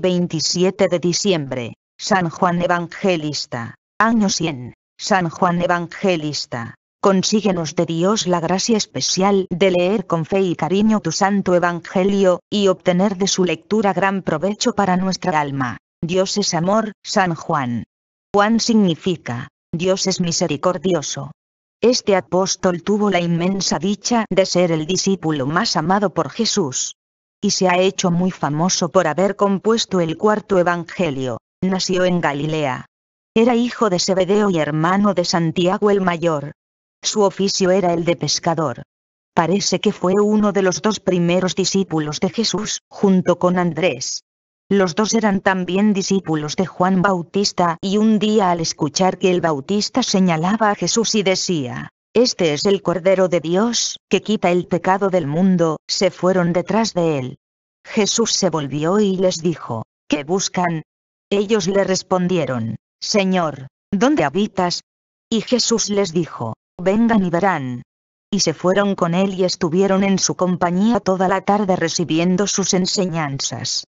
27 de diciembre, San Juan Evangelista, año 100, San Juan Evangelista. Consíguenos de Dios la gracia especial de leer con fe y cariño tu santo Evangelio, y obtener de su lectura gran provecho para nuestra alma. Dios es amor, San Juan. Juan significa, Dios es misericordioso. Este apóstol tuvo la inmensa dicha de ser el discípulo más amado por Jesús y se ha hecho muy famoso por haber compuesto el cuarto Evangelio. Nació en Galilea. Era hijo de Zebedeo y hermano de Santiago el Mayor. Su oficio era el de pescador. Parece que fue uno de los dos primeros discípulos de Jesús, junto con Andrés. Los dos eran también discípulos de Juan Bautista y un día al escuchar que el Bautista señalaba a Jesús y decía, este es el Cordero de Dios, que quita el pecado del mundo, se fueron detrás de él. Jesús se volvió y les dijo, ¿qué buscan? Ellos le respondieron, Señor, ¿dónde habitas? Y Jesús les dijo, vengan y verán. Y se fueron con él y estuvieron en su compañía toda la tarde recibiendo sus enseñanzas.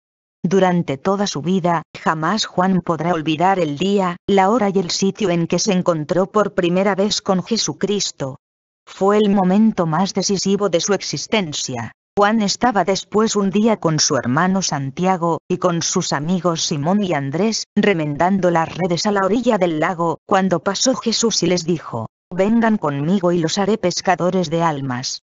Durante toda su vida, jamás Juan podrá olvidar el día, la hora y el sitio en que se encontró por primera vez con Jesucristo. Fue el momento más decisivo de su existencia. Juan estaba después un día con su hermano Santiago, y con sus amigos Simón y Andrés, remendando las redes a la orilla del lago, cuando pasó Jesús y les dijo, Vengan conmigo y los haré pescadores de almas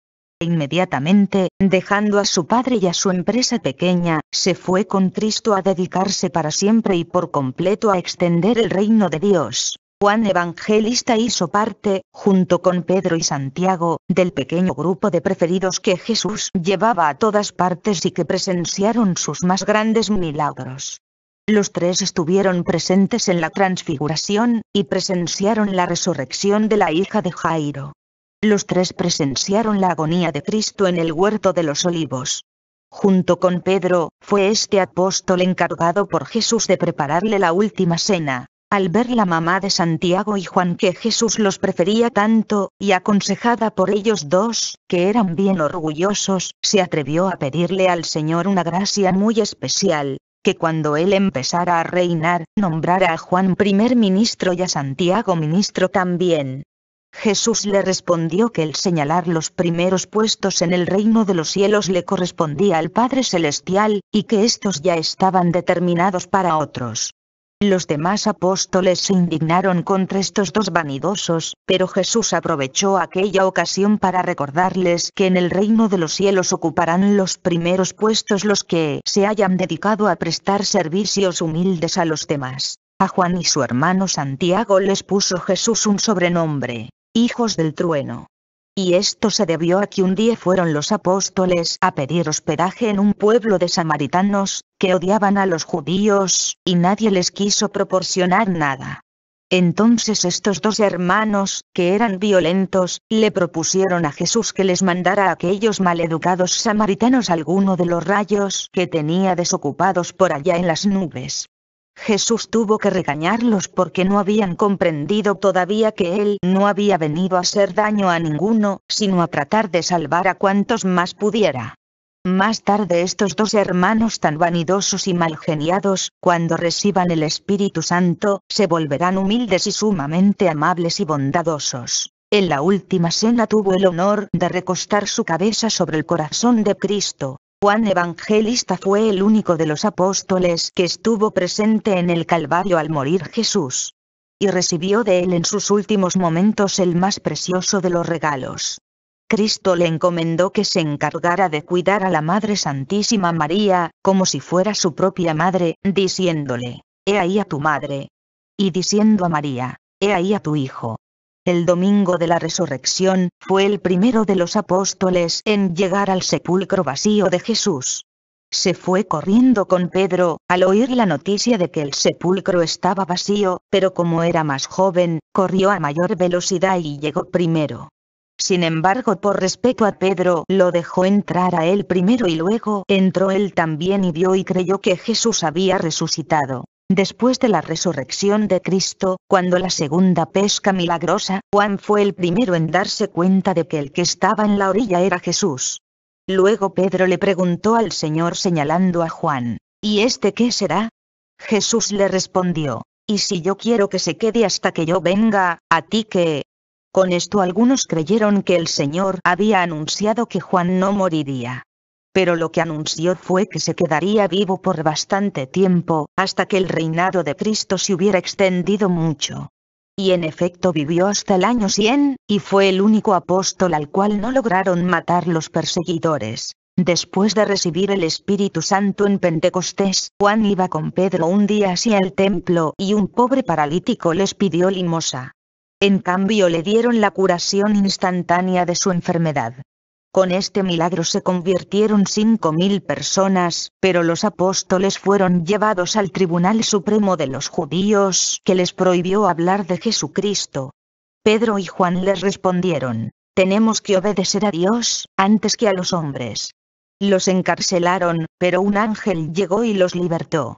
inmediatamente, dejando a su padre y a su empresa pequeña, se fue con Cristo a dedicarse para siempre y por completo a extender el reino de Dios. Juan Evangelista hizo parte, junto con Pedro y Santiago, del pequeño grupo de preferidos que Jesús llevaba a todas partes y que presenciaron sus más grandes milagros. Los tres estuvieron presentes en la transfiguración, y presenciaron la resurrección de la hija de Jairo. Los tres presenciaron la agonía de Cristo en el huerto de los olivos. Junto con Pedro, fue este apóstol encargado por Jesús de prepararle la última cena. Al ver la mamá de Santiago y Juan que Jesús los prefería tanto, y aconsejada por ellos dos, que eran bien orgullosos, se atrevió a pedirle al Señor una gracia muy especial, que cuando él empezara a reinar, nombrara a Juan primer ministro y a Santiago ministro también. Jesús le respondió que el señalar los primeros puestos en el reino de los cielos le correspondía al Padre Celestial, y que estos ya estaban determinados para otros. Los demás apóstoles se indignaron contra estos dos vanidosos, pero Jesús aprovechó aquella ocasión para recordarles que en el reino de los cielos ocuparán los primeros puestos los que se hayan dedicado a prestar servicios humildes a los demás. A Juan y su hermano Santiago les puso Jesús un sobrenombre, hijos del trueno. Y esto se debió a que un día fueron los apóstoles a pedir hospedaje en un pueblo de samaritanos, que odiaban a los judíos, y nadie les quiso proporcionar nada. Entonces estos dos hermanos, que eran violentos, le propusieron a Jesús que les mandara a aquellos maleducados samaritanos alguno de los rayos que tenía desocupados por allá en las nubes. Jesús tuvo que regañarlos porque no habían comprendido todavía que Él no había venido a hacer daño a ninguno, sino a tratar de salvar a cuantos más pudiera. Más tarde estos dos hermanos tan vanidosos y malgeniados, cuando reciban el Espíritu Santo, se volverán humildes y sumamente amables y bondadosos. En la última cena tuvo el honor de recostar su cabeza sobre el corazón de Cristo, Juan Evangelista fue el único de los apóstoles que estuvo presente en el Calvario al morir Jesús. Y recibió de él en sus últimos momentos el más precioso de los regalos. Cristo le encomendó que se encargara de cuidar a la Madre Santísima María, como si fuera su propia madre, diciéndole, He ahí a tu madre. Y diciendo a María, He ahí a tu hijo el domingo de la resurrección, fue el primero de los apóstoles en llegar al sepulcro vacío de Jesús. Se fue corriendo con Pedro, al oír la noticia de que el sepulcro estaba vacío, pero como era más joven, corrió a mayor velocidad y llegó primero. Sin embargo, por respeto a Pedro, lo dejó entrar a él primero y luego entró él también y vio y creyó que Jesús había resucitado. Después de la resurrección de Cristo, cuando la segunda pesca milagrosa, Juan fue el primero en darse cuenta de que el que estaba en la orilla era Jesús. Luego Pedro le preguntó al Señor señalando a Juan, ¿y este qué será? Jesús le respondió, ¿y si yo quiero que se quede hasta que yo venga, a ti qué? Con esto algunos creyeron que el Señor había anunciado que Juan no moriría pero lo que anunció fue que se quedaría vivo por bastante tiempo, hasta que el reinado de Cristo se hubiera extendido mucho. Y en efecto vivió hasta el año 100, y fue el único apóstol al cual no lograron matar los perseguidores. Después de recibir el Espíritu Santo en Pentecostés, Juan iba con Pedro un día hacia el templo y un pobre paralítico les pidió limosa. En cambio le dieron la curación instantánea de su enfermedad. Con este milagro se convirtieron cinco mil personas, pero los apóstoles fueron llevados al Tribunal Supremo de los Judíos, que les prohibió hablar de Jesucristo. Pedro y Juan les respondieron, tenemos que obedecer a Dios, antes que a los hombres. Los encarcelaron, pero un ángel llegó y los libertó.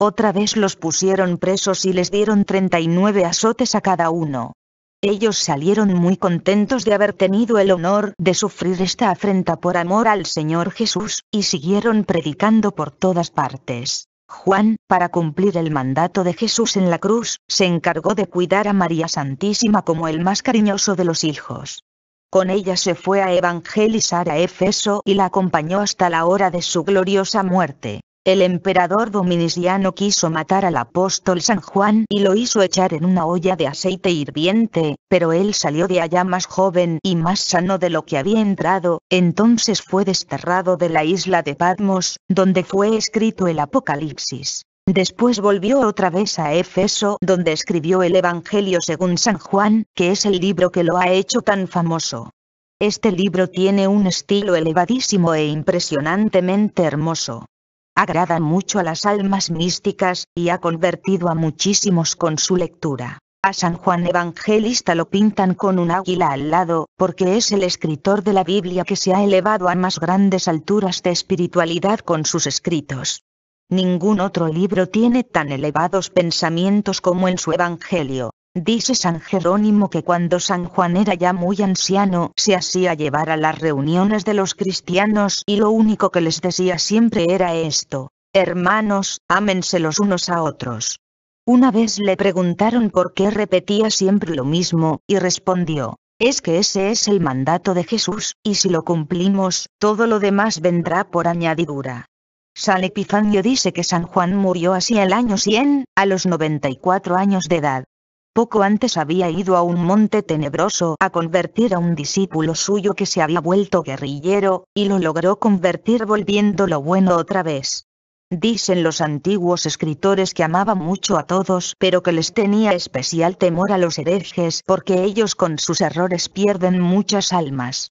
Otra vez los pusieron presos y les dieron 39 azotes a cada uno. Ellos salieron muy contentos de haber tenido el honor de sufrir esta afrenta por amor al Señor Jesús, y siguieron predicando por todas partes. Juan, para cumplir el mandato de Jesús en la cruz, se encargó de cuidar a María Santísima como el más cariñoso de los hijos. Con ella se fue a evangelizar a Efeso y la acompañó hasta la hora de su gloriosa muerte. El emperador Dominiciano quiso matar al apóstol San Juan y lo hizo echar en una olla de aceite hirviente, pero él salió de allá más joven y más sano de lo que había entrado, entonces fue desterrado de la isla de Patmos, donde fue escrito el Apocalipsis. Después volvió otra vez a Éfeso donde escribió el Evangelio según San Juan, que es el libro que lo ha hecho tan famoso. Este libro tiene un estilo elevadísimo e impresionantemente hermoso agrada mucho a las almas místicas, y ha convertido a muchísimos con su lectura. A San Juan Evangelista lo pintan con un águila al lado, porque es el escritor de la Biblia que se ha elevado a más grandes alturas de espiritualidad con sus escritos. Ningún otro libro tiene tan elevados pensamientos como en su Evangelio. Dice San Jerónimo que cuando San Juan era ya muy anciano se hacía llevar a las reuniones de los cristianos y lo único que les decía siempre era esto, hermanos, ámense los unos a otros. Una vez le preguntaron por qué repetía siempre lo mismo, y respondió, es que ese es el mandato de Jesús, y si lo cumplimos, todo lo demás vendrá por añadidura. San Epifanio dice que San Juan murió así el año 100, a los 94 años de edad. Poco antes había ido a un monte tenebroso a convertir a un discípulo suyo que se había vuelto guerrillero, y lo logró convertir volviéndolo bueno otra vez. Dicen los antiguos escritores que amaba mucho a todos, pero que les tenía especial temor a los herejes porque ellos con sus errores pierden muchas almas.